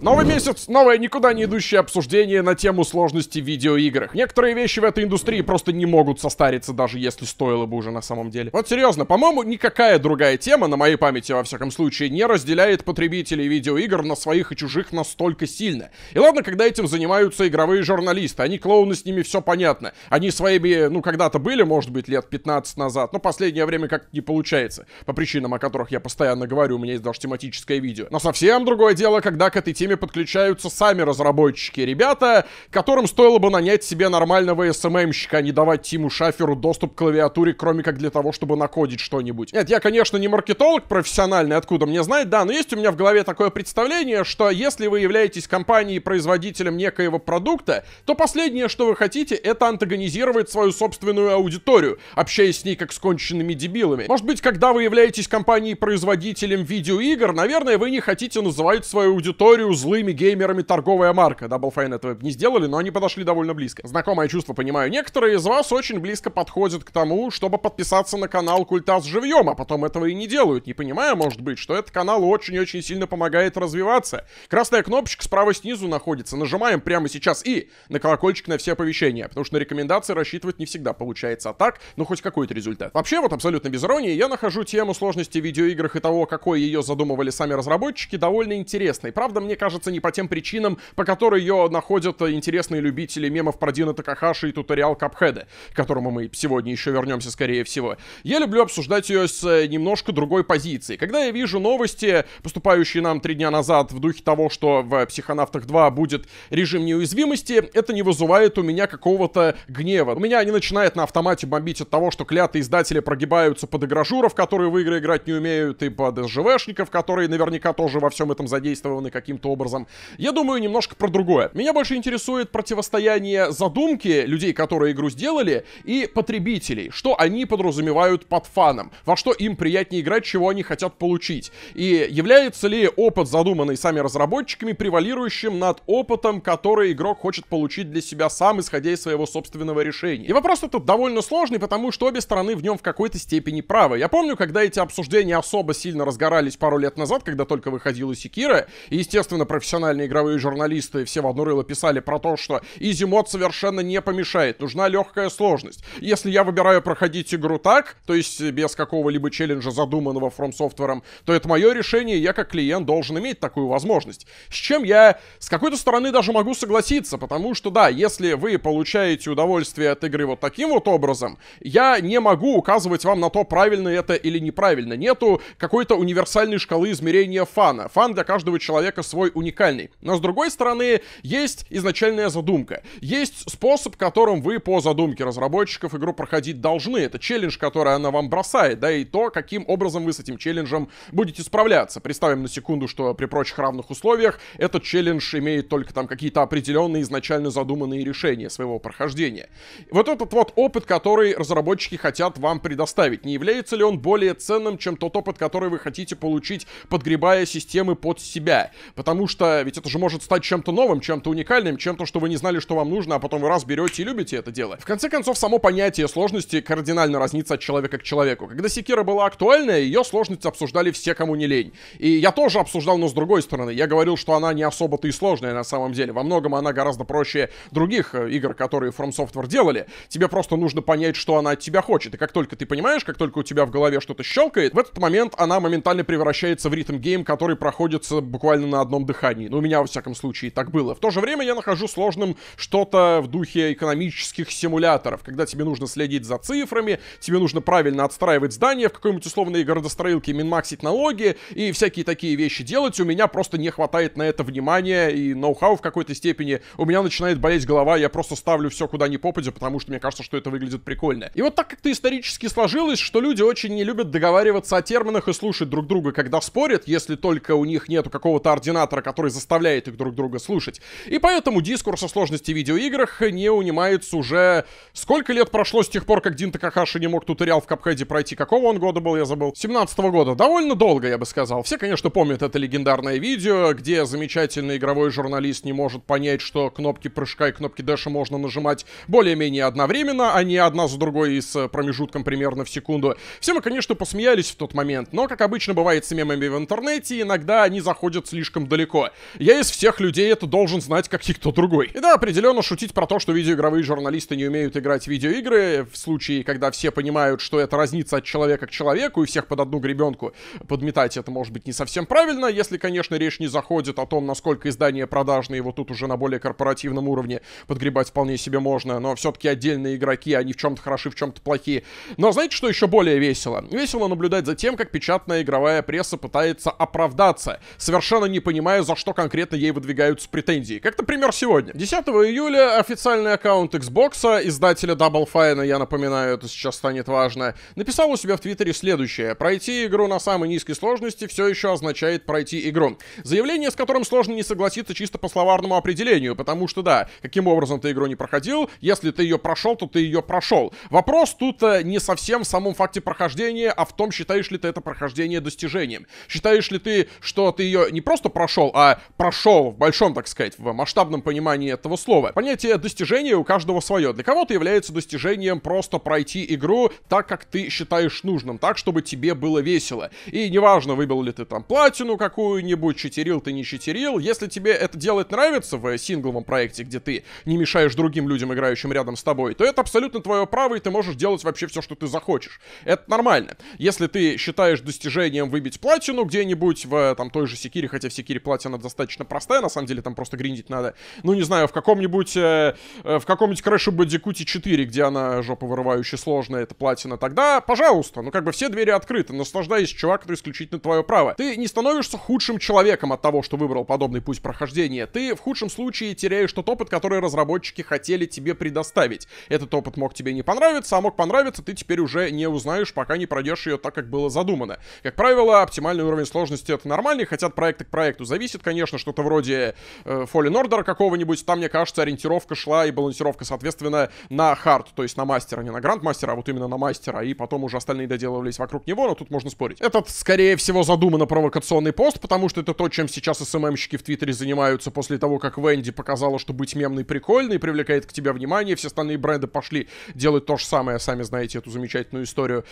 Новый месяц, новое никуда не идущее обсуждение на тему сложности видеоигр. Некоторые вещи в этой индустрии просто не могут состариться, даже если стоило бы уже на самом деле. Вот серьезно, по-моему, никакая другая тема, на моей памяти во всяком случае, не разделяет потребителей видеоигр на своих и чужих настолько сильно. И ладно, когда этим занимаются игровые журналисты, они клоуны, с ними все понятно. Они своими, ну, когда-то были, может быть, лет 15 назад, но последнее время как не получается. По причинам, о которых я постоянно говорю, у меня есть даже тематическое видео. Но совсем другое дело, когда к этой теме ними подключаются сами разработчики, ребята, которым стоило бы нанять себе нормального СММщика, а не давать Тиму Шаферу доступ к клавиатуре, кроме как для того, чтобы накодить что-нибудь. Нет, я, конечно, не маркетолог профессиональный, откуда мне знать, да, но есть у меня в голове такое представление, что если вы являетесь компанией-производителем некоего продукта, то последнее, что вы хотите, это антагонизировать свою собственную аудиторию, общаясь с ней как с конченными дебилами. Может быть, когда вы являетесь компанией-производителем видеоигр, наверное, вы не хотите называть свою аудиторию злыми геймерами торговая марка. Double Fine этого не сделали, но они подошли довольно близко. Знакомое чувство, понимаю. Некоторые из вас очень близко подходят к тому, чтобы подписаться на канал культа с живьем, а потом этого и не делают, не понимая, может быть, что этот канал очень-очень сильно помогает развиваться. Красная кнопочка справа снизу находится. Нажимаем прямо сейчас и на колокольчик на все оповещения, потому что на рекомендации рассчитывать не всегда получается, а так, ну хоть какой-то результат. Вообще, вот абсолютно без иронии, я нахожу тему сложности в видеоиграх и того, какой ее задумывали сами разработчики, довольно интересной. Правда, мне кажется, кажется, не по тем причинам, по которой ее находят интересные любители мемов про Дина Такахаши и туториал Капхеда, к которому мы сегодня еще вернемся, скорее всего. Я люблю обсуждать ее с э, немножко другой позиции. Когда я вижу новости, поступающие нам три дня назад в духе того, что в «Психонавтах 2» будет режим неуязвимости, это не вызывает у меня какого-то гнева. У меня не начинает на автомате бомбить от того, что клятые издатели прогибаются под игражуров, которые в игры играть не умеют, и под СЖВшников, которые наверняка тоже во всем этом задействованы каким-то образом образом. Я думаю немножко про другое. Меня больше интересует противостояние задумки людей, которые игру сделали, и потребителей. Что они подразумевают под фаном, во что им приятнее играть, чего они хотят получить. И является ли опыт, задуманный сами разработчиками, превалирующим над опытом, который игрок хочет получить для себя сам, исходя из своего собственного решения. И вопрос этот довольно сложный, потому что обе стороны в нем в какой-то степени правы. Я помню, когда эти обсуждения особо сильно разгорались пару лет назад, когда только выходила Секира, и, естественно, Безусловно, профессиональные игровые журналисты все в одно рыло писали про то, что Easy Mode совершенно не помешает, нужна легкая сложность. Если я выбираю проходить игру так, то есть без какого-либо челленджа, задуманного From Software, то это мое решение, я как клиент должен иметь такую возможность. С чем я с какой-то стороны даже могу согласиться, потому что да, если вы получаете удовольствие от игры вот таким вот образом, я не могу указывать вам на то, правильно это или неправильно. Нету какой-то универсальной шкалы измерения фана. Фан для каждого человека свой такой уникальный. Но с другой стороны, есть изначальная задумка. Есть способ, которым вы по задумке разработчиков игру проходить должны. Это челлендж, который она вам бросает, да, и то, каким образом вы с этим челленджем будете справляться. Представим на секунду, что при прочих равных условиях этот челлендж имеет только там какие-то определенные изначально задуманные решения своего прохождения. Вот этот вот опыт, который разработчики хотят вам предоставить, не является ли он более ценным, чем тот опыт, который вы хотите получить, подгребая системы под себя? Потому потому что ведь это же может стать чем-то новым, чем-то уникальным, чем-то, что вы не знали, что вам нужно, а потом вы раз берете и любите это дело. В конце концов, само понятие сложности кардинально разнится от человека к человеку. Когда Секира была актуальна, ее сложность обсуждали все, кому не лень. И я тоже обсуждал, но с другой стороны. Я говорил, что она не особо-то и сложная на самом деле. Во многом она гораздо проще других э, игр, которые From Software делали. Тебе просто нужно понять, что она от тебя хочет. И как только ты понимаешь, как только у тебя в голове что-то щелкает, в этот момент она моментально превращается в ритм-гейм, который проходится буквально на одном дыхании. Ну, у меня, во всяком случае, так было. В то же время я нахожу сложным что-то в духе экономических симуляторов, когда тебе нужно следить за цифрами, тебе нужно правильно отстраивать здание в какой-нибудь условной городостроилке, минмаксить налоги и всякие такие вещи делать. У меня просто не хватает на это внимания и ноу-хау в какой-то степени. У меня начинает болеть голова, я просто ставлю все куда ни попадя, потому что мне кажется, что это выглядит прикольно. И вот так как-то исторически сложилось, что люди очень не любят договариваться о терминах и слушать друг друга, когда спорят, если только у них нету какого-то ординатора, жанра, который заставляет их друг друга слушать. И поэтому дискурс о сложности видеоиграх не унимается уже... Сколько лет прошло с тех пор, как Дин Такахаши не мог туториал в Капхеде пройти? Какого он года был, я забыл? 17 -го года. Довольно долго, я бы сказал. Все, конечно, помнят это легендарное видео, где замечательный игровой журналист не может понять, что кнопки прыжка и кнопки дэша можно нажимать более-менее одновременно, а не одна за другой и с промежутком примерно в секунду. Все мы, конечно, посмеялись в тот момент, но, как обычно бывает с мемами в интернете, иногда они заходят слишком далеко далеко. Я из всех людей это должен знать, как никто другой. И да, определенно шутить про то, что видеоигровые журналисты не умеют играть в видеоигры, в случае, когда все понимают, что это разница от человека к человеку, и всех под одну гребенку подметать это может быть не совсем правильно, если, конечно, речь не заходит о том, насколько издания продажные, вот тут уже на более корпоративном уровне подгребать вполне себе можно, но все-таки отдельные игроки, они в чем-то хороши, в чем-то плохие. Но знаете, что еще более весело? Весело наблюдать за тем, как печатная игровая пресса пытается оправдаться, совершенно не понимая, понимаю, за что конкретно ей выдвигаются претензии. Как, например, сегодня. 10 июля официальный аккаунт Xbox, а, издателя Double Fine, я напоминаю, это сейчас станет важно, написал у себя в Твиттере следующее. Пройти игру на самой низкой сложности все еще означает пройти игру. Заявление, с которым сложно не согласиться чисто по словарному определению, потому что да, каким образом ты игру не проходил, если ты ее прошел, то ты ее прошел. Вопрос тут э, не совсем в самом факте прохождения, а в том, считаешь ли ты это прохождение достижением. Считаешь ли ты, что ты ее не просто прошел, прошел, а прошел в большом, так сказать, в масштабном понимании этого слова. Понятие достижения у каждого свое. Для кого-то является достижением просто пройти игру так, как ты считаешь нужным, так, чтобы тебе было весело. И неважно, выбил ли ты там платину какую-нибудь, читерил ты не читерил, если тебе это делать нравится в сингловом проекте, где ты не мешаешь другим людям, играющим рядом с тобой, то это абсолютно твое право, и ты можешь делать вообще все, что ты захочешь. Это нормально. Если ты считаешь достижением выбить платину где-нибудь в там той же Секире, хотя в Секире платину кстати, она достаточно простая, на самом деле, там просто гриндить надо. Ну, не знаю, в каком-нибудь... Э, э в каком-нибудь Crash Bandicoot 4, где она жопа вырывающая сложная, это платина, тогда, пожалуйста, ну как бы все двери открыты, наслаждаясь, чувак, это исключительно твое право. Ты не становишься худшим человеком от того, что выбрал подобный путь прохождения. Ты в худшем случае теряешь тот опыт, который разработчики хотели тебе предоставить. Этот опыт мог тебе не понравиться, а мог понравиться, ты теперь уже не узнаешь, пока не пройдешь ее так, как было задумано. Как правило, оптимальный уровень сложности это нормальный, хотят проекты к проекту зависит зависит, конечно, что-то вроде э, Fallen Order какого-нибудь, там, мне кажется, ориентировка шла и балансировка, соответственно, на хард, то есть на мастера, не на грандмастера, а вот именно на мастера, и потом уже остальные доделывались вокруг него, но тут можно спорить. Этот, скорее всего, задуманно провокационный пост, потому что это то, чем сейчас СММщики в Твиттере занимаются после того, как Венди показала, что быть мемной прикольно и привлекает к тебе внимание, все остальные бренды пошли делать то же самое, сами знаете эту замечательную историю.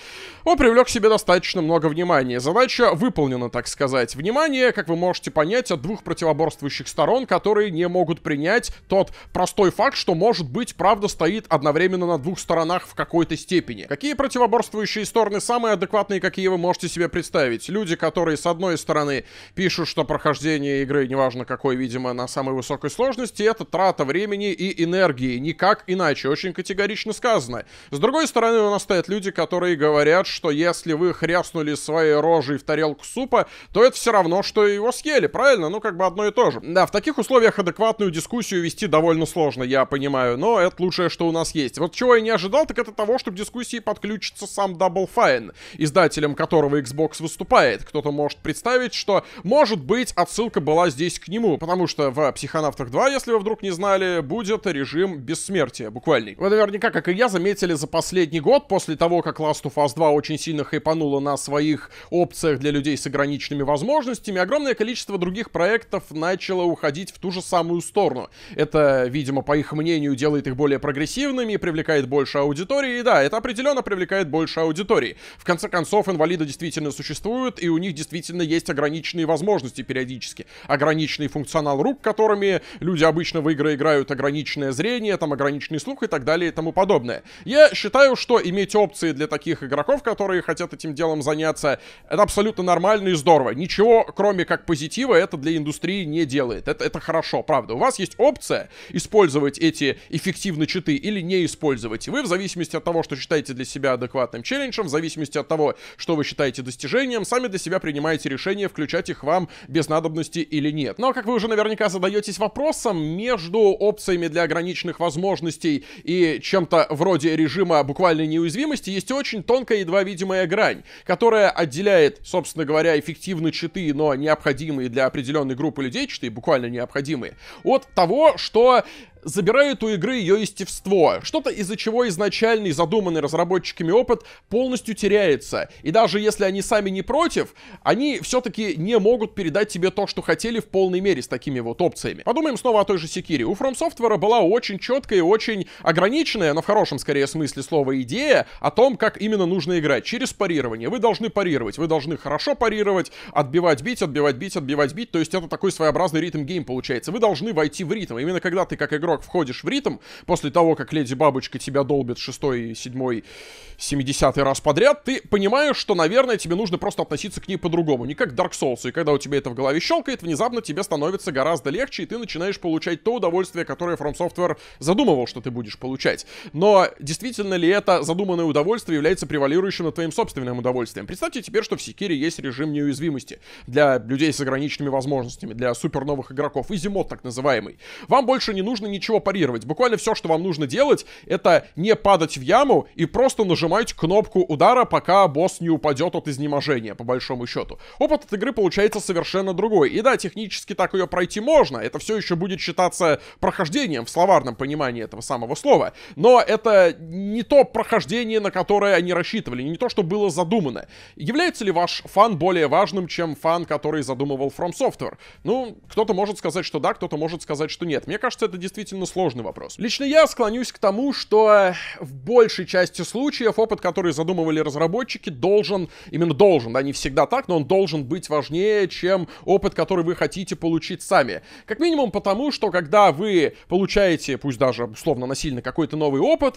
Он привлек к себе достаточно много внимания. Задача выполнена, так сказать. Внимание, как вы можете понять, отстоять от двух противоборствующих сторон, которые не могут принять тот простой факт, что, может быть, правда стоит одновременно на двух сторонах в какой-то степени. Какие противоборствующие стороны самые адекватные, какие вы можете себе представить? Люди, которые с одной стороны пишут, что прохождение игры, неважно какой, видимо, на самой высокой сложности, это трата времени и энергии, никак иначе, очень категорично сказано. С другой стороны, у нас стоят люди, которые говорят, что если вы хряснули своей рожей в тарелку супа, то это все равно, что его съели, правильно? правильно, ну как бы одно и то же. Да, в таких условиях адекватную дискуссию вести довольно сложно, я понимаю, но это лучшее, что у нас есть. Вот чего я не ожидал, так это того, что к дискуссии подключится сам Double Fine, издателем которого Xbox выступает. Кто-то может представить, что, может быть, отсылка была здесь к нему, потому что в Психонавтах 2, если вы вдруг не знали, будет режим бессмертия, буквальный. Вы наверняка, как и я, заметили за последний год, после того, как Last of Us 2 очень сильно хайпанула на своих опциях для людей с ограниченными возможностями, огромное количество других других проектов начало уходить в ту же самую сторону. Это, видимо, по их мнению, делает их более прогрессивными, привлекает больше аудитории. И да, это определенно привлекает больше аудитории. В конце концов, инвалиды действительно существуют, и у них действительно есть ограниченные возможности периодически. Ограниченный функционал рук, которыми люди обычно в игры играют, ограниченное зрение, там ограниченный слух и так далее и тому подобное. Я считаю, что иметь опции для таких игроков, которые хотят этим делом заняться, это абсолютно нормально и здорово. Ничего, кроме как позитива, это это для индустрии не делает. Это, это хорошо, правда. У вас есть опция использовать эти эффективные читы или не использовать. И вы в зависимости от того, что считаете для себя адекватным челленджем, в зависимости от того, что вы считаете достижением, сами для себя принимаете решение, включать их вам без надобности или нет. Но, ну, а как вы уже наверняка задаетесь вопросом, между опциями для ограниченных возможностей и чем-то вроде режима буквальной неуязвимости есть очень тонкая едва видимая грань, которая отделяет, собственно говоря, эффективные читы, но необходимые для определенной группы людей, что и буквально необходимые, от того, что забирают у игры ее естество. Что-то из-за чего изначальный задуманный разработчиками опыт полностью теряется. И даже если они сами не против, они все-таки не могут передать тебе то, что хотели в полной мере с такими вот опциями. Подумаем снова о той же Секире. У From Software была очень четкая и очень ограниченная, но в хорошем скорее смысле слова, идея о том, как именно нужно играть. Через парирование. Вы должны парировать, вы должны хорошо парировать, отбивать бить, отбивать бить, отбивать бить. То есть это такой своеобразный ритм гейм получается. Вы должны войти в ритм. Именно когда ты как игрок игрок, входишь в ритм после того, как Леди Бабочка тебя долбит шестой, седьмой, семидесятый раз подряд, ты понимаешь, что, наверное, тебе нужно просто относиться к ней по-другому, не как к Dark Souls. И когда у тебя это в голове щелкает, внезапно тебе становится гораздо легче, и ты начинаешь получать то удовольствие, которое From Software задумывал, что ты будешь получать. Но действительно ли это задуманное удовольствие является превалирующим над твоим собственным удовольствием? Представьте теперь, что в Секире есть режим неуязвимости для людей с ограниченными возможностями, для суперновых игроков, изимод так называемый. Вам больше не нужно ни ничего парировать. Буквально все, что вам нужно делать, это не падать в яму и просто нажимать кнопку удара, пока босс не упадет от изнеможения, по большому счету. Опыт от игры получается совершенно другой. И да, технически так ее пройти можно, это все еще будет считаться прохождением в словарном понимании этого самого слова. Но это не то прохождение, на которое они рассчитывали, не то, что было задумано. Является ли ваш фан более важным, чем фан, который задумывал From Software? Ну, кто-то может сказать, что да, кто-то может сказать, что нет. Мне кажется, это действительно действительно сложный вопрос. Лично я склонюсь к тому, что э, в большей части случаев опыт, который задумывали разработчики, должен, именно должен, да, не всегда так, но он должен быть важнее, чем опыт, который вы хотите получить сами. Как минимум потому, что когда вы получаете, пусть даже условно насильно, какой-то новый опыт,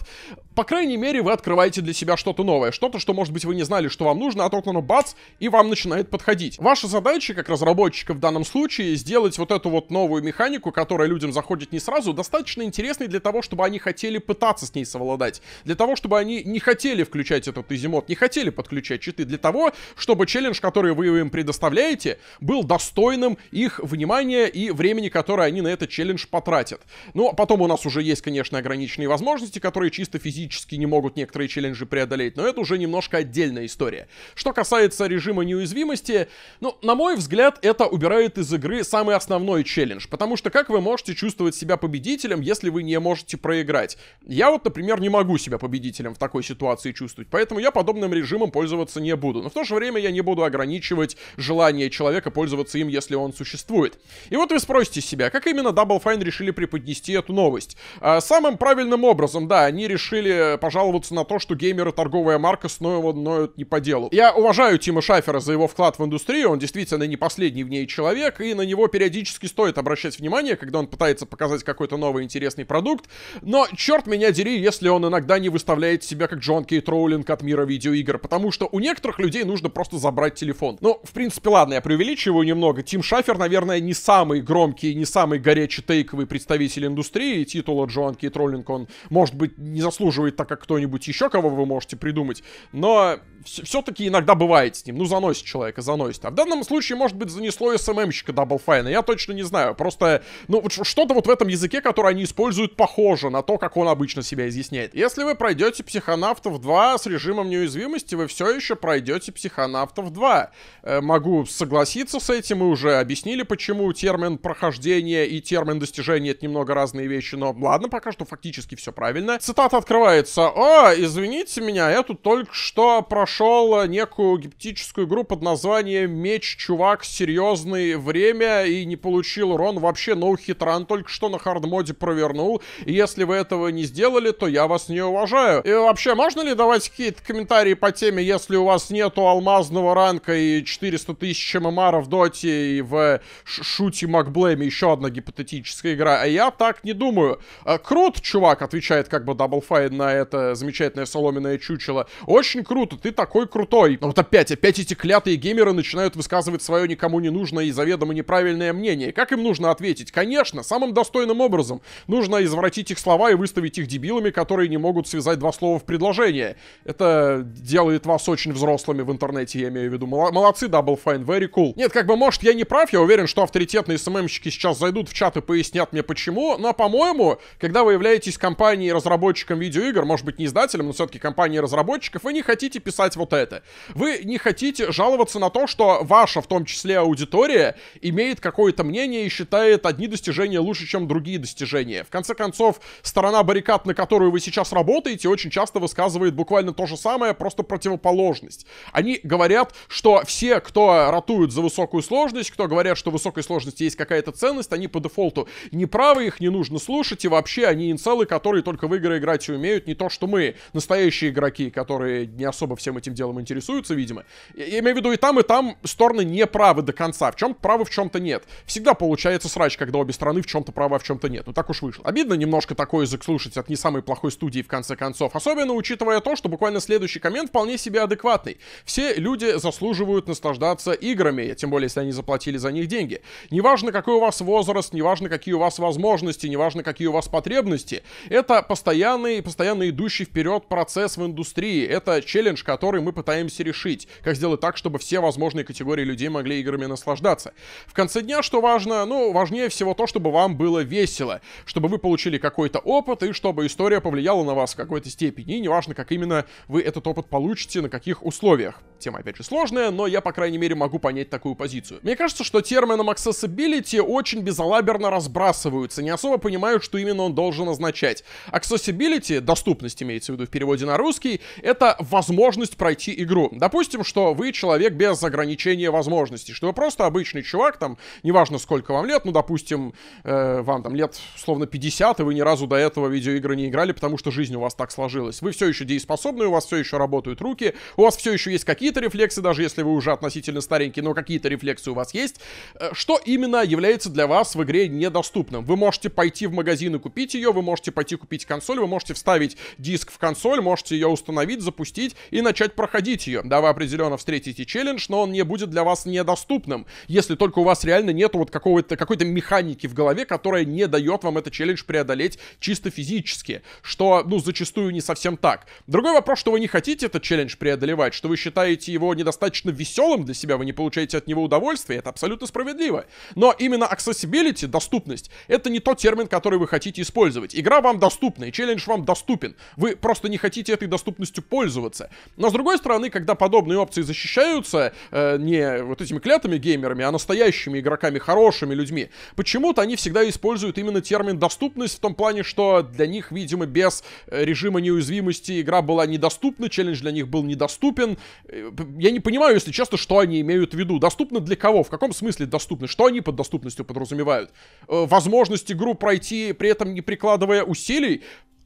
по крайней мере, вы открываете для себя что-то новое, что-то, что, может быть, вы не знали, что вам нужно, а тут оно бац, и вам начинает подходить. Ваша задача, как разработчика в данном случае, сделать вот эту вот новую механику, которая людям заходит не сразу, достаточно интересный для того, чтобы они хотели пытаться с ней совладать. Для того, чтобы они не хотели включать этот изимот, не хотели подключать читы. Для того, чтобы челлендж, который вы им предоставляете, был достойным их внимания и времени, которое они на этот челлендж потратят. Но потом у нас уже есть, конечно, ограниченные возможности, которые чисто физически не могут некоторые челленджи преодолеть, но это уже немножко отдельная история. Что касается режима неуязвимости, ну, на мой взгляд, это убирает из игры самый основной челлендж, потому что как вы можете чувствовать себя победителем, победителем, если вы не можете проиграть. Я вот, например, не могу себя победителем в такой ситуации чувствовать, поэтому я подобным режимом пользоваться не буду. Но в то же время я не буду ограничивать желание человека пользоваться им, если он существует. И вот вы спросите себя, как именно Double Fine решили преподнести эту новость? А, самым правильным образом, да, они решили пожаловаться на то, что геймеры торговая марка снова ноют не по делу. Я уважаю Тима Шафера за его вклад в индустрию, он действительно не последний в ней человек, и на него периодически стоит обращать внимание, когда он пытается показать какой-то новый интересный продукт, но черт меня дери, если он иногда не выставляет себя как Джон Кей Троулинг от мира видеоигр, потому что у некоторых людей нужно просто забрать телефон. Ну, в принципе, ладно, я преувеличиваю немного. Тим Шафер, наверное, не самый громкий, не самый горячий тейковый представитель индустрии, титула Джон Кей Троллинг он, может быть, не заслуживает так, как кто-нибудь еще, кого вы можете придумать, но все-таки иногда бывает с ним. Ну, заносит человека, заносит. А в данном случае, может быть, занесло СММщика Double Fine. Я точно не знаю. Просто, ну, что-то вот в этом языке, которое они используют, похоже на то, как он обычно себя изъясняет. Если вы пройдете психонавтов 2 с режимом неуязвимости, вы все еще пройдете психонавтов 2. Э, могу согласиться с этим, мы уже объяснили, почему термин прохождения и термин достижения это немного разные вещи, но ладно, пока что фактически все правильно. Цитата открывается. О, извините меня, я тут только что прошел некую гиптическую игру под названием Меч, чувак, серьезный время и не получил урон вообще, но no хитран только что на хардмоде моде провернул. И если вы этого не сделали, то я вас не уважаю. И вообще, можно ли давать какие-то комментарии по теме, если у вас нету алмазного ранка и 400 тысяч ММР в доте и в шуте Макблэме, еще одна гипотетическая игра. А я так не думаю. А, крут, чувак, отвечает как бы Даблфайн на это замечательное соломенное чучело. Очень круто, ты такой крутой. Но вот опять, опять эти клятые геймеры начинают высказывать свое никому не нужное и заведомо неправильное мнение. Как им нужно ответить? Конечно, самым достойным образом образом. Нужно извратить их слова и выставить их дебилами, которые не могут связать два слова в предложение. Это делает вас очень взрослыми в интернете, я имею в виду. Молодцы, Double Fine, very cool. Нет, как бы, может, я не прав, я уверен, что авторитетные СММщики сейчас зайдут в чат и пояснят мне почему, но, по-моему, когда вы являетесь компанией-разработчиком видеоигр, может быть, не издателем, но все-таки компанией-разработчиков, вы не хотите писать вот это. Вы не хотите жаловаться на то, что ваша, в том числе, аудитория имеет какое-то мнение и считает одни достижения лучше, чем другие достижения достижение. В конце концов, сторона баррикад, на которую вы сейчас работаете, очень часто высказывает буквально то же самое, просто противоположность. Они говорят, что все, кто ратуют за высокую сложность, кто говорят, что в высокой сложности есть какая-то ценность, они по дефолту неправы, их не нужно слушать, и вообще они инцелы, которые только в игры играть и умеют, не то что мы, настоящие игроки, которые не особо всем этим делом интересуются, видимо. Я имею в виду и там, и там стороны не правы до конца. В чем правы, в чем-то нет. Всегда получается срач, когда обе стороны в чем-то правы, а в чем-то нет нет. Ну так уж вышло. Обидно немножко такой язык слушать от не самой плохой студии, в конце концов. Особенно учитывая то, что буквально следующий коммент вполне себе адекватный. Все люди заслуживают наслаждаться играми, тем более, если они заплатили за них деньги. Неважно, какой у вас возраст, неважно, какие у вас возможности, неважно, какие у вас потребности. Это постоянный, постоянно идущий вперед процесс в индустрии. Это челлендж, который мы пытаемся решить. Как сделать так, чтобы все возможные категории людей могли играми наслаждаться. В конце дня, что важно? Ну, важнее всего то, чтобы вам было весело дело, чтобы вы получили какой-то опыт и чтобы история повлияла на вас в какой-то степени, и неважно, как именно вы этот опыт получите, на каких условиях. Тема, опять же, сложная, но я, по крайней мере, могу понять такую позицию. Мне кажется, что термином accessibility очень безалаберно разбрасываются, не особо понимают, что именно он должен означать. Accessibility, доступность имеется в виду в переводе на русский, это возможность пройти игру. Допустим, что вы человек без ограничения возможностей, что вы просто обычный чувак, там, неважно сколько вам лет, ну, допустим, э, вам там лет словно 50, и вы ни разу до этого видеоигры не играли, потому что жизнь у вас так сложилась. Вы все еще дееспособны, у вас все еще работают руки, у вас все еще есть какие-то рефлексы, даже если вы уже относительно старенький, но какие-то рефлексы у вас есть. Э, что именно является для вас в игре недоступным? Вы можете пойти в магазин и купить ее, вы можете пойти купить консоль, вы можете вставить диск в консоль, можете ее установить, запустить и начать проходить ее. Да, вы определенно встретите челлендж, но он не будет для вас недоступным, если только у вас реально нету вот какого-то какой-то механики в голове, которая не дает дает вам этот челлендж преодолеть чисто физически, что, ну, зачастую не совсем так. Другой вопрос, что вы не хотите этот челлендж преодолевать, что вы считаете его недостаточно веселым для себя, вы не получаете от него удовольствия, это абсолютно справедливо. Но именно accessibility, доступность, это не тот термин, который вы хотите использовать. Игра вам доступна, и челлендж вам доступен. Вы просто не хотите этой доступностью пользоваться. Но с другой стороны, когда подобные опции защищаются э, не вот этими клятыми геймерами, а настоящими игроками, хорошими людьми, почему-то они всегда используют именно термин «доступность» в том плане, что для них, видимо, без э, режима неуязвимости игра была недоступна, челлендж для них был недоступен. Э, я не понимаю, если честно, что они имеют в виду. Доступно для кого? В каком смысле доступно? Что они под доступностью подразумевают? Э, возможность игру пройти, при этом не прикладывая усилий?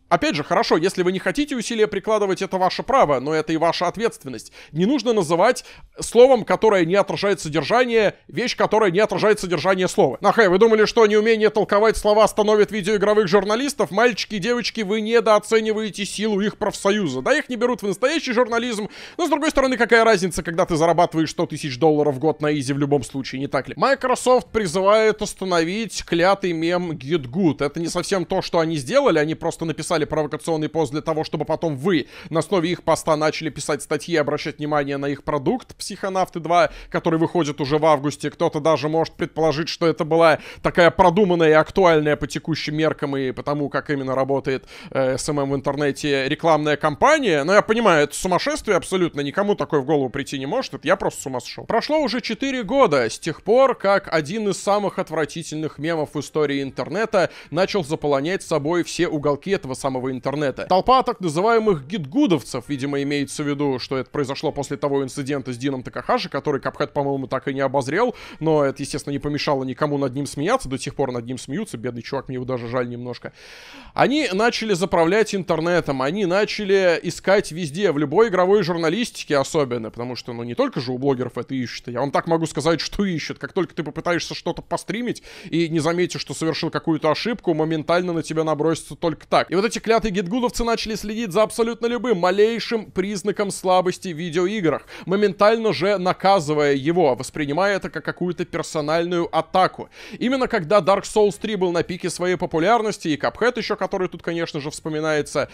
Опять же, хорошо, если вы не хотите усилия прикладывать, это ваше право, но это и ваша ответственность. Не нужно называть словом, которое не отражает содержание, вещь, которая не отражает содержание слова. Нахай, вы думали, что неумение толковать слова становит видеоигровых журналистов? Мальчики и девочки, вы недооцениваете силу их профсоюза. Да, их не берут в настоящий журнализм, но с другой стороны, какая разница, когда ты зарабатываешь 100 тысяч долларов в год на изи в любом случае, не так ли? Microsoft призывает остановить клятый мем Get Это не совсем то, что они сделали, они просто написали писали провокационный пост для того, чтобы потом вы на основе их поста начали писать статьи и обращать внимание на их продукт «Психонавты 2», который выходит уже в августе. Кто-то даже может предположить, что это была такая продуманная и актуальная по текущим меркам и потому, как именно работает э, SMM в интернете рекламная кампания. Но я понимаю, это сумасшествие абсолютно, никому такое в голову прийти не может, это я просто с ума сошел. Прошло уже 4 года с тех пор, как один из самых отвратительных мемов в истории интернета начал заполонять собой все уголки этого самого самого интернета. Толпа так называемых гидгудовцев, видимо, имеется в виду, что это произошло после того инцидента с Дином Такахаши, который Капхед, по-моему, так и не обозрел, но это, естественно, не помешало никому над ним смеяться, до сих пор над ним смеются, бедный чувак, мне его даже жаль немножко. Они начали заправлять интернетом, они начали искать везде, в любой игровой журналистике особенно, потому что, ну, не только же у блогеров это ищут, а я вам так могу сказать, что ищут, как только ты попытаешься что-то постримить и не заметишь, что совершил какую-то ошибку, моментально на тебя набросится только так. И вот эти эти клятые гитгуловцы начали следить за абсолютно любым малейшим признаком слабости в видеоиграх, моментально же наказывая его, воспринимая это как какую-то персональную атаку. Именно когда Dark Souls 3 был на пике своей популярности, и Cuphead еще, который тут, конечно же, вспоминается,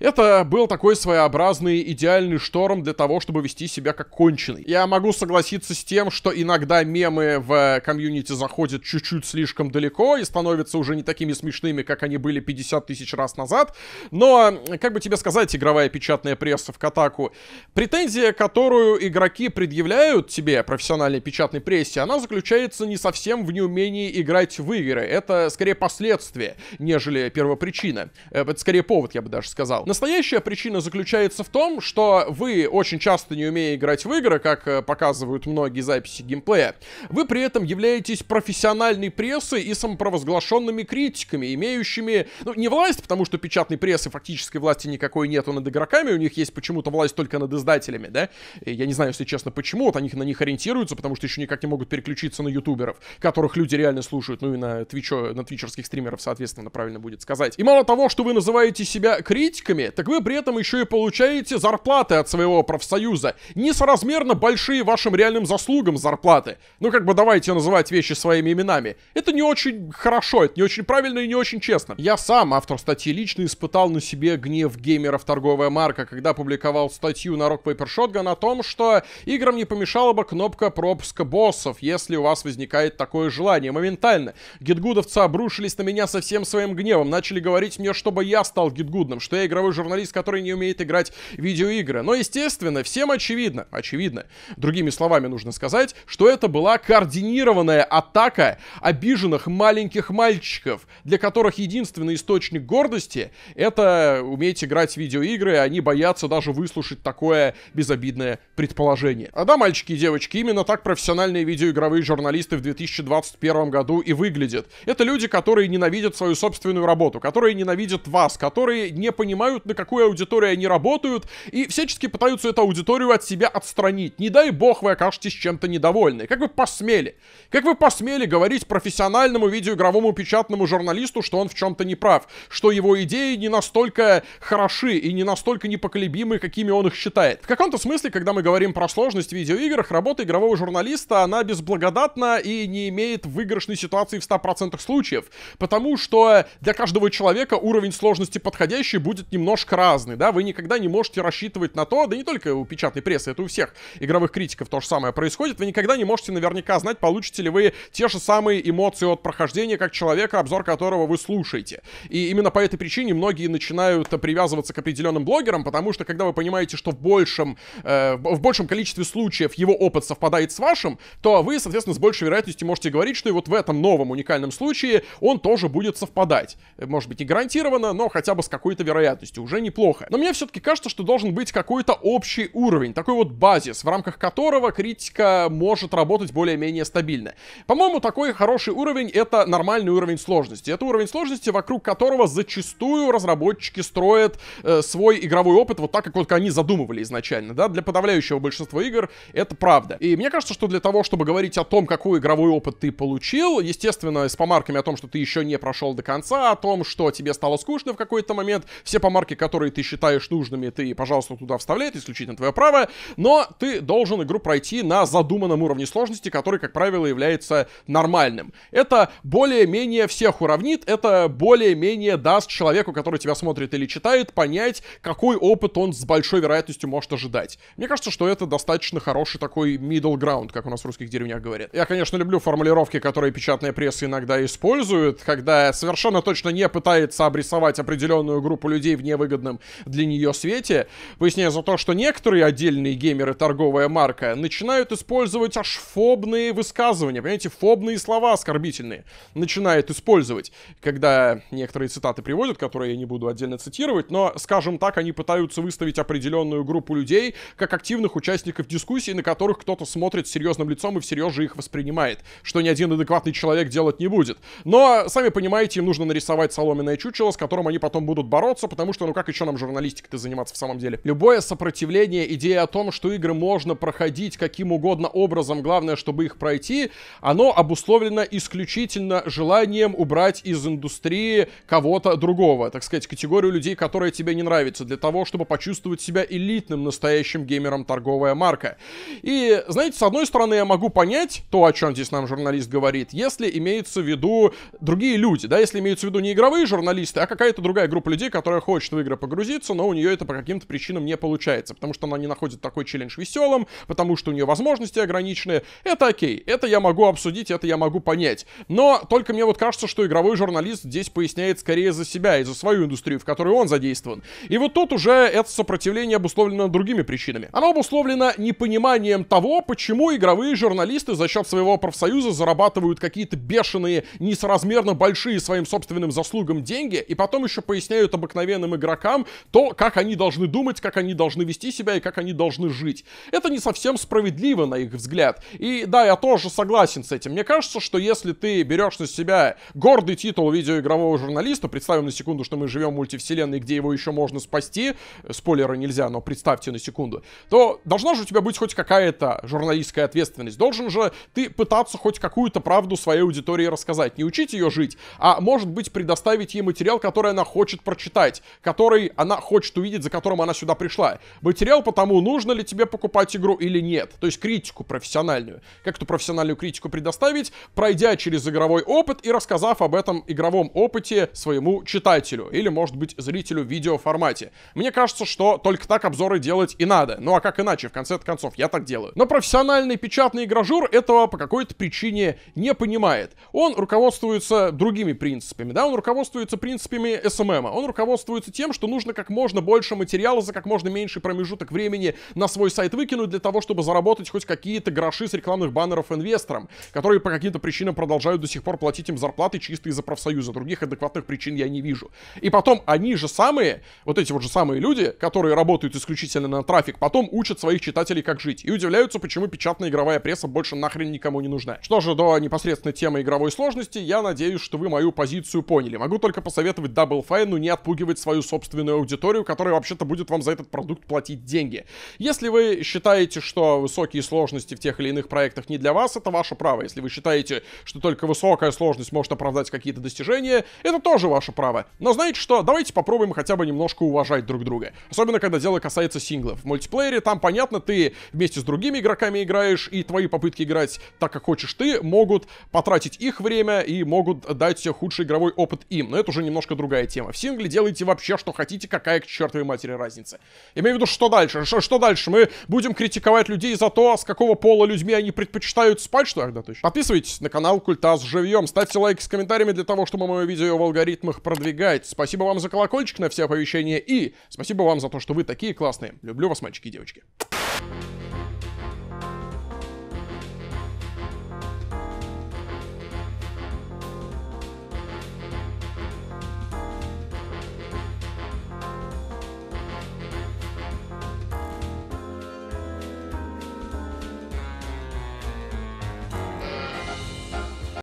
это был такой своеобразный идеальный шторм для того, чтобы вести себя как конченый. Я могу согласиться с тем, что иногда мемы в комьюнити заходят чуть-чуть слишком далеко и становятся уже не такими смешными, как они были 50 тысяч раз назад. Но, как бы тебе сказать, игровая печатная пресса в Катаку, претензия, которую игроки предъявляют тебе, профессиональной печатной прессе, она заключается не совсем в неумении играть в игры. Это скорее последствие, нежели первопричина. Э, это скорее повод, я бы даже сказал. Настоящая причина заключается в том, что вы очень часто не умеете играть в игры, как э, показывают многие записи геймплея, вы при этом являетесь профессиональной прессой и самопровозглашенными критиками, имеющими, ну, не власть, потому что печатной прессы фактической власти никакой нету над игроками, у них есть почему-то власть только над издателями, да? Я не знаю, если честно, почему, вот они на них ориентируются, потому что еще никак не могут переключиться на ютуберов, которых люди реально слушают, ну и на твичо, на твичерских стримеров, соответственно, правильно будет сказать. И мало того, что вы называете себя критиками, налогами, так вы при этом еще и получаете зарплаты от своего профсоюза. Несоразмерно большие вашим реальным заслугам зарплаты. Ну как бы давайте называть вещи своими именами. Это не очень хорошо, это не очень правильно и не очень честно. Я сам, автор статьи, лично испытал на себе гнев геймеров торговая марка, когда публиковал статью на Rock Paper Shotgun о том, что играм не помешала бы кнопка пропуска боссов, если у вас возникает такое желание. Моментально. Гитгудовцы обрушились на меня со всем своим гневом, начали говорить мне, чтобы я стал гитгудным, что я игровой второй журналист, который не умеет играть в видеоигры. Но, естественно, всем очевидно, очевидно, другими словами нужно сказать, что это была координированная атака обиженных маленьких мальчиков, для которых единственный источник гордости — это уметь играть в видеоигры, и они боятся даже выслушать такое безобидное предположение. А да, мальчики и девочки, именно так профессиональные видеоигровые журналисты в 2021 году и выглядят. Это люди, которые ненавидят свою собственную работу, которые ненавидят вас, которые не понимают, знают, на какую аудиторию они работают, и всячески пытаются эту аудиторию от себя отстранить. Не дай бог вы окажетесь чем-то недовольны. Как вы посмели? Как вы посмели говорить профессиональному видеоигровому печатному журналисту, что он в чем-то не прав? Что его идеи не настолько хороши и не настолько непоколебимы, какими он их считает? В каком-то смысле, когда мы говорим про сложность в видеоиграх, работа игрового журналиста, она безблагодатна и не имеет выигрышной ситуации в 100% случаев. Потому что для каждого человека уровень сложности подходящий будет не немножко разный, да, вы никогда не можете рассчитывать на то, да не только у печатной прессы, это у всех игровых критиков то же самое происходит, вы никогда не можете наверняка знать, получите ли вы те же самые эмоции от прохождения, как человека, обзор которого вы слушаете. И именно по этой причине многие начинают привязываться к определенным блогерам, потому что когда вы понимаете, что в большем, э, в большем количестве случаев его опыт совпадает с вашим, то вы, соответственно, с большей вероятностью можете говорить, что и вот в этом новом уникальном случае он тоже будет совпадать. Может быть, не гарантированно, но хотя бы с какой-то вероятностью точности, уже неплохо. Но мне все-таки кажется, что должен быть какой-то общий уровень, такой вот базис, в рамках которого критика может работать более-менее стабильно. По-моему, такой хороший уровень — это нормальный уровень сложности. Это уровень сложности, вокруг которого зачастую разработчики строят э, свой игровой опыт вот так, как вот они задумывали изначально, да? Для подавляющего большинства игр это правда. И мне кажется, что для того, чтобы говорить о том, какой игровой опыт ты получил, естественно, с помарками о том, что ты еще не прошел до конца, о том, что тебе стало скучно в какой-то момент, все помарки марки, которые ты считаешь нужными, ты, пожалуйста, туда вставляй, это исключительно твое право, но ты должен игру пройти на задуманном уровне сложности, который, как правило, является нормальным. Это более-менее всех уравнит, это более-менее даст человеку, который тебя смотрит или читает, понять, какой опыт он с большой вероятностью может ожидать. Мне кажется, что это достаточно хороший такой middle ground, как у нас в русских деревнях говорят. Я, конечно, люблю формулировки, которые печатная пресса иногда использует, когда совершенно точно не пытается обрисовать определенную группу людей в невыгодном для нее свете, поясняя за то, что некоторые отдельные геймеры торговая марка начинают использовать аж фобные высказывания, понимаете, фобные слова оскорбительные начинают использовать, когда некоторые цитаты приводят, которые я не буду отдельно цитировать, но, скажем так, они пытаются выставить определенную группу людей как активных участников дискуссии, на которых кто-то смотрит с серьезным лицом и всерьез же их воспринимает, что ни один адекватный человек делать не будет. Но, сами понимаете, им нужно нарисовать соломенное чучело, с которым они потом будут бороться, потому что что ну как еще нам журналистикой-то заниматься в самом деле? Любое сопротивление идеи о том, что игры можно проходить каким угодно образом, главное, чтобы их пройти, оно обусловлено исключительно желанием убрать из индустрии кого-то другого, так сказать, категорию людей, которая тебе не нравится, для того, чтобы почувствовать себя элитным настоящим геймером торговая марка. И, знаете, с одной стороны, я могу понять то, о чем здесь нам журналист говорит, если имеется в виду другие люди, да, если имеются в виду не игровые журналисты, а какая-то другая группа людей, которая хочет хочет в игры погрузиться, но у нее это по каким-то причинам не получается, потому что она не находит такой челлендж веселым, потому что у нее возможности ограничены. Это окей, это я могу обсудить, это я могу понять. Но только мне вот кажется, что игровой журналист здесь поясняет скорее за себя и за свою индустрию, в которой он задействован. И вот тут уже это сопротивление обусловлено другими причинами. Оно обусловлено непониманием того, почему игровые журналисты за счет своего профсоюза зарабатывают какие-то бешеные, несоразмерно большие своим собственным заслугам деньги, и потом еще поясняют обыкновенным игрокам то, как они должны думать, как они должны вести себя и как они должны жить. Это не совсем справедливо, на их взгляд. И да, я тоже согласен с этим. Мне кажется, что если ты берешь на себя гордый титул видеоигрового журналиста, представим на секунду, что мы живем в мультивселенной, где его еще можно спасти, э, спойлеры нельзя, но представьте на секунду, то должна же у тебя быть хоть какая-то журналистская ответственность. Должен же ты пытаться хоть какую-то правду своей аудитории рассказать. Не учить ее жить, а может быть предоставить ей материал, который она хочет прочитать, который она хочет увидеть, за которым она сюда пришла. Материал по тому, нужно ли тебе покупать игру или нет. То есть критику профессиональную. Как эту профессиональную критику предоставить, пройдя через игровой опыт и рассказав об этом игровом опыте своему читателю или, может быть, зрителю в видеоформате. Мне кажется, что только так обзоры делать и надо. Ну а как иначе, в конце концов, я так делаю. Но профессиональный печатный игражур этого по какой-то причине не понимает. Он руководствуется другими принципами, да, он руководствуется принципами СММа. Эм эм, он руководствуется занимаются тем, что нужно как можно больше материала за как можно меньший промежуток времени на свой сайт выкинуть для того, чтобы заработать хоть какие-то гроши с рекламных баннеров инвесторам, которые по каким-то причинам продолжают до сих пор платить им зарплаты чисто из-за профсоюза. Других адекватных причин я не вижу. И потом они же самые, вот эти вот же самые люди, которые работают исключительно на трафик, потом учат своих читателей, как жить. И удивляются, почему печатная игровая пресса больше нахрен никому не нужна. Что же до непосредственно темы игровой сложности, я надеюсь, что вы мою позицию поняли. Могу только посоветовать Double Fine, не отпугивать свою свою собственную аудиторию, которая вообще-то будет вам за этот продукт платить деньги. Если вы считаете, что высокие сложности в тех или иных проектах не для вас, это ваше право. Если вы считаете, что только высокая сложность может оправдать какие-то достижения, это тоже ваше право. Но знаете что, давайте попробуем хотя бы немножко уважать друг друга. Особенно, когда дело касается синглов. В мультиплеере там, понятно, ты вместе с другими игроками играешь, и твои попытки играть так, как хочешь ты, могут потратить их время и могут дать худший игровой опыт им. Но это уже немножко другая тема. В сингле делайте вообще вообще что хотите, какая к чертовой матери разница. Имею в виду, что дальше? Что, что дальше? Мы будем критиковать людей за то, с какого пола людьми они предпочитают спать, что тогда точно? Подписывайтесь на канал Культаз Живьем, ставьте лайк с комментариями для того, чтобы мое видео в алгоритмах продвигать. Спасибо вам за колокольчик на все оповещения и спасибо вам за то, что вы такие классные. Люблю вас, мальчики и девочки.